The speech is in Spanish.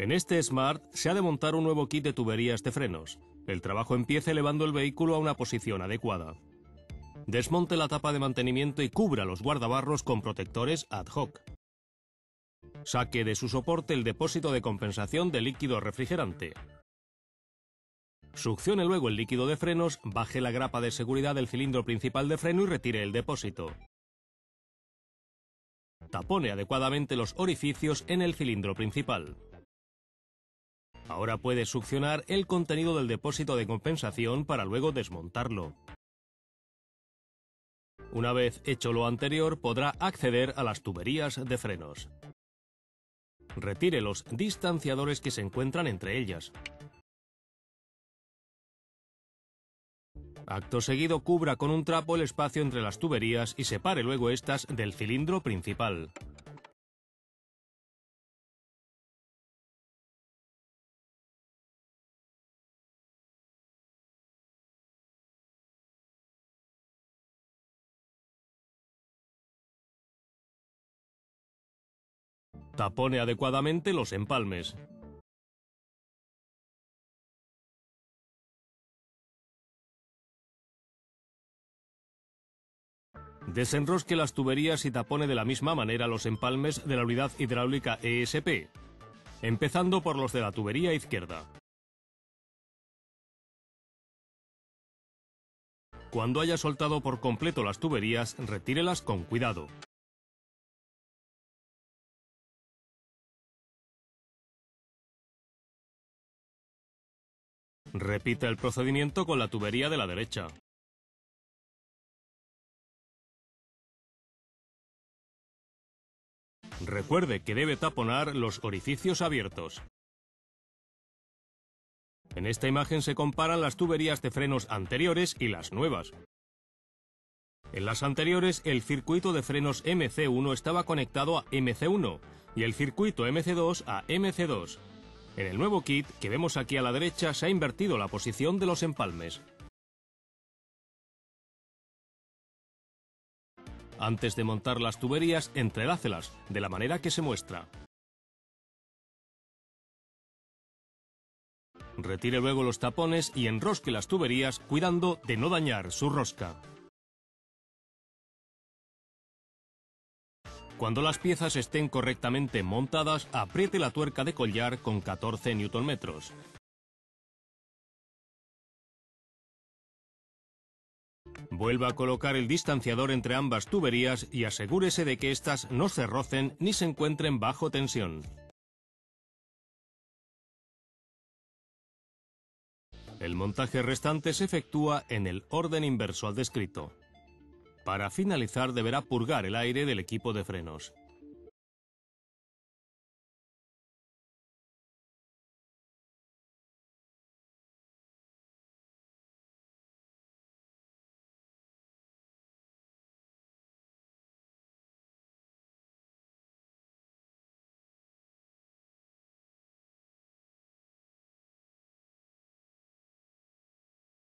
En este Smart se ha de montar un nuevo kit de tuberías de frenos. El trabajo empieza elevando el vehículo a una posición adecuada. Desmonte la tapa de mantenimiento y cubra los guardabarros con protectores ad hoc. Saque de su soporte el depósito de compensación de líquido refrigerante. Succione luego el líquido de frenos, baje la grapa de seguridad del cilindro principal de freno y retire el depósito. Tapone adecuadamente los orificios en el cilindro principal. Ahora puede succionar el contenido del depósito de compensación para luego desmontarlo. Una vez hecho lo anterior, podrá acceder a las tuberías de frenos. Retire los distanciadores que se encuentran entre ellas. Acto seguido, cubra con un trapo el espacio entre las tuberías y separe luego estas del cilindro principal. Tapone adecuadamente los empalmes. Desenrosque las tuberías y tapone de la misma manera los empalmes de la unidad hidráulica ESP, empezando por los de la tubería izquierda. Cuando haya soltado por completo las tuberías, retírelas con cuidado. Repita el procedimiento con la tubería de la derecha. Recuerde que debe taponar los orificios abiertos. En esta imagen se comparan las tuberías de frenos anteriores y las nuevas. En las anteriores, el circuito de frenos MC1 estaba conectado a MC1 y el circuito MC2 a MC2. En el nuevo kit que vemos aquí a la derecha se ha invertido la posición de los empalmes. Antes de montar las tuberías, entrelácelas, de la manera que se muestra. Retire luego los tapones y enrosque las tuberías cuidando de no dañar su rosca. Cuando las piezas estén correctamente montadas, apriete la tuerca de collar con 14 Nm. Vuelva a colocar el distanciador entre ambas tuberías y asegúrese de que éstas no se rocen ni se encuentren bajo tensión. El montaje restante se efectúa en el orden inverso al descrito. Para finalizar deberá purgar el aire del equipo de frenos.